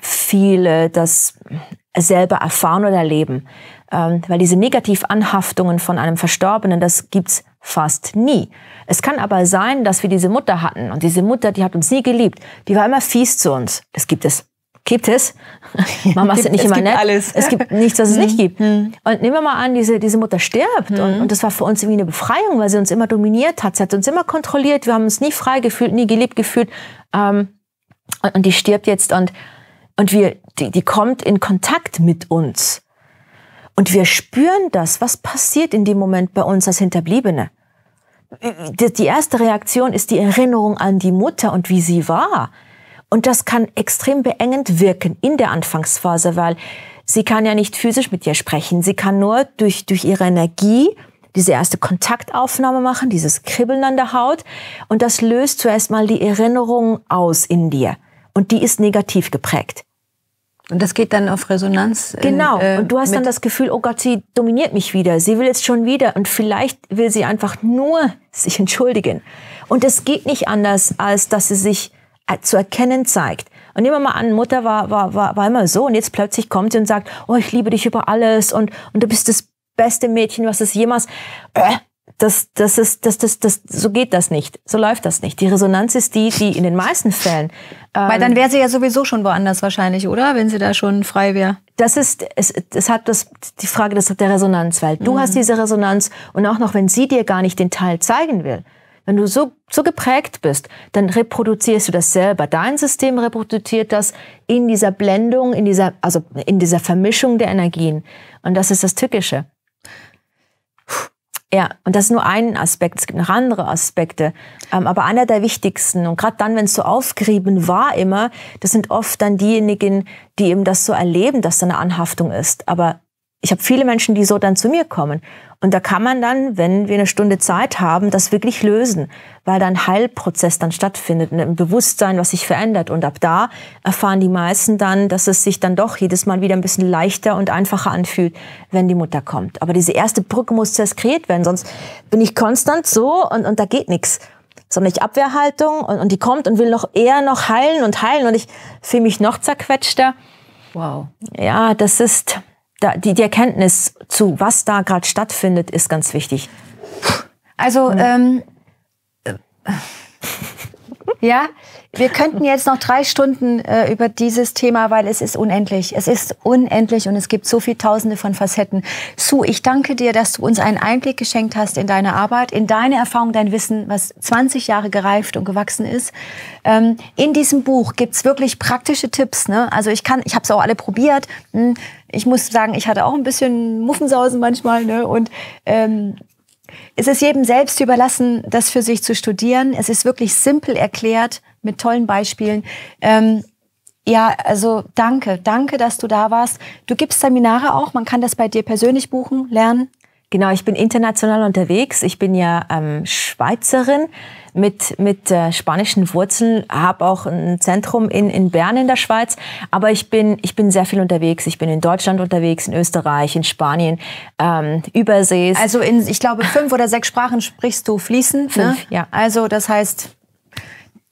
viele das selber erfahren oder erleben. Ähm, weil diese Negativanhaftungen von einem Verstorbenen, das gibt's fast nie. Es kann aber sein, dass wir diese Mutter hatten und diese Mutter, die hat uns nie geliebt. Die war immer fies zu uns. Das gibt es gibt es. [laughs] Mama ist nicht immer nett. Alles. Es gibt nichts, was es nicht mhm. gibt. Mhm. Und nehmen wir mal an, diese, diese Mutter stirbt. Und, mhm. und das war für uns irgendwie eine Befreiung, weil sie uns immer dominiert hat. Sie hat uns immer kontrolliert. Wir haben uns nie frei gefühlt, nie geliebt gefühlt. Ähm, und, und die stirbt jetzt und, und wir, die, die kommt in Kontakt mit uns. Und wir spüren das. Was passiert in dem Moment bei uns als Hinterbliebene? Die erste Reaktion ist die Erinnerung an die Mutter und wie sie war. Und das kann extrem beengend wirken in der Anfangsphase, weil sie kann ja nicht physisch mit dir sprechen. Sie kann nur durch, durch ihre Energie diese erste Kontaktaufnahme machen, dieses Kribbeln an der Haut. Und das löst zuerst mal die Erinnerung aus in dir. Und die ist negativ geprägt. Und das geht dann auf Resonanz. Äh, genau. Äh, und du hast dann das Gefühl, oh Gott, sie dominiert mich wieder. Sie will jetzt schon wieder. Und vielleicht will sie einfach nur sich entschuldigen. Und es geht nicht anders, als dass sie sich äh, zu erkennen zeigt. Und nehmen wir mal an, Mutter war, war, war, war immer so und jetzt plötzlich kommt sie und sagt, oh, ich liebe dich über alles und, und du bist das beste Mädchen, was es jemals... Äh, das, das ist, das, das, das, so geht das nicht. So läuft das nicht. Die Resonanz ist die, die in den meisten Fällen. Ähm, Weil dann wäre sie ja sowieso schon woanders wahrscheinlich, oder? Wenn sie da schon frei wäre. Das ist, es, es hat das, die Frage das hat der Resonanz, weil du mhm. hast diese Resonanz und auch noch, wenn sie dir gar nicht den Teil zeigen will, wenn du so, so geprägt bist, dann reproduzierst du das selber. Dein System reproduziert das in dieser Blendung, in dieser, also in dieser Vermischung der Energien. Und das ist das Tückische. Ja, und das ist nur ein Aspekt. Es gibt noch andere Aspekte, ähm, aber einer der wichtigsten. Und gerade dann, wenn es so aufgerieben war immer, das sind oft dann diejenigen, die eben das so erleben, dass da eine Anhaftung ist. Aber ich habe viele Menschen, die so dann zu mir kommen. Und da kann man dann, wenn wir eine Stunde Zeit haben, das wirklich lösen, weil dann Heilprozess dann stattfindet, ein Bewusstsein, was sich verändert. Und ab da erfahren die meisten dann, dass es sich dann doch jedes Mal wieder ein bisschen leichter und einfacher anfühlt, wenn die Mutter kommt. Aber diese erste Brücke muss zuerst kreiert werden, sonst bin ich konstant so und, und da geht nichts. Sondern ich Abwehrhaltung und, und die kommt und will noch eher noch heilen und heilen und ich fühle mich noch zerquetschter. Wow. Ja, das ist da, die, die Erkenntnis zu, was da gerade stattfindet, ist ganz wichtig. Also, ähm, äh, ja, wir könnten jetzt noch drei Stunden äh, über dieses Thema, weil es ist unendlich. Es ist unendlich und es gibt so viele Tausende von Facetten. Sue, ich danke dir, dass du uns einen Einblick geschenkt hast in deine Arbeit, in deine Erfahrung, dein Wissen, was 20 Jahre gereift und gewachsen ist. Ähm, in diesem Buch gibt's wirklich praktische Tipps. Ne? Also ich kann, ich habe es auch alle probiert. Hm, ich muss sagen, ich hatte auch ein bisschen Muffensausen manchmal. Ne? Und ähm, es ist jedem selbst überlassen, das für sich zu studieren. Es ist wirklich simpel erklärt mit tollen Beispielen. Ähm, ja, also danke, danke, dass du da warst. Du gibst Seminare auch, man kann das bei dir persönlich buchen, lernen. Genau, ich bin international unterwegs. Ich bin ja ähm, Schweizerin mit, mit äh, spanischen Wurzeln, habe auch ein Zentrum in, in Bern in der Schweiz. Aber ich bin, ich bin sehr viel unterwegs. Ich bin in Deutschland unterwegs, in Österreich, in Spanien, ähm, übersees. Also in, ich glaube, fünf oder sechs Sprachen sprichst du fließend. Ne? Fünf, ne? ja. Also das heißt,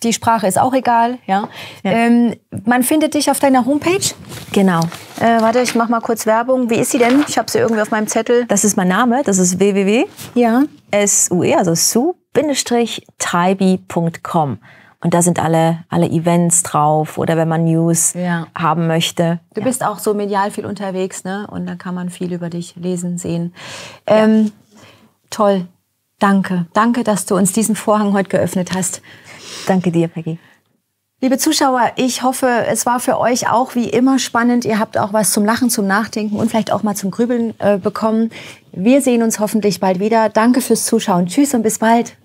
die Sprache ist auch egal. Ja? ja. Ähm, man findet dich auf deiner Homepage. Genau. Äh, warte, ich mache mal kurz Werbung. Wie ist sie denn? Ich habe sie irgendwie auf meinem Zettel. Das ist mein Name. Das ist www. Ja. SUE, also su-taibi.com. Und da sind alle, alle Events drauf oder wenn man News ja. haben möchte. Du ja. bist auch so medial viel unterwegs, ne? Und da kann man viel über dich lesen, sehen. Ähm, toll. Danke, danke, dass du uns diesen Vorhang heute geöffnet hast. Danke dir, Peggy. Liebe Zuschauer, ich hoffe, es war für euch auch wie immer spannend. Ihr habt auch was zum Lachen, zum Nachdenken und vielleicht auch mal zum Grübeln äh, bekommen. Wir sehen uns hoffentlich bald wieder. Danke fürs Zuschauen. Tschüss und bis bald.